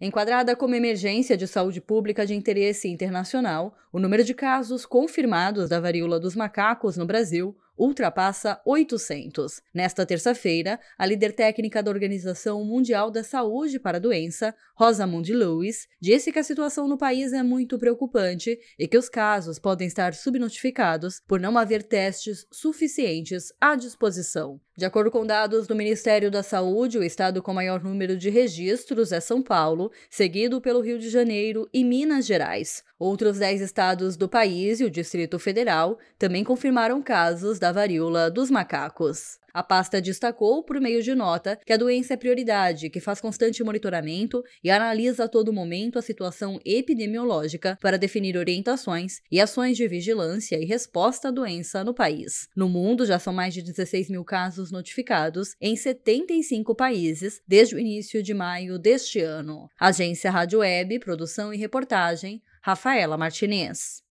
Enquadrada como emergência de saúde pública de interesse internacional, o número de casos confirmados da varíola dos macacos no Brasil ultrapassa 800. Nesta terça-feira, a líder técnica da Organização Mundial da Saúde para a Doença, Rosamund Lewis, disse que a situação no país é muito preocupante e que os casos podem estar subnotificados por não haver testes suficientes à disposição. De acordo com dados do Ministério da Saúde, o estado com maior número de registros é São Paulo, seguido pelo Rio de Janeiro e Minas Gerais. Outros 10 estados do país e o Distrito Federal também confirmaram casos da da varíola dos macacos. A pasta destacou, por meio de nota, que a doença é prioridade, que faz constante monitoramento e analisa a todo momento a situação epidemiológica para definir orientações e ações de vigilância e resposta à doença no país. No mundo, já são mais de 16 mil casos notificados em 75 países desde o início de maio deste ano. Agência Rádio Web, produção e reportagem, Rafaela Martinez.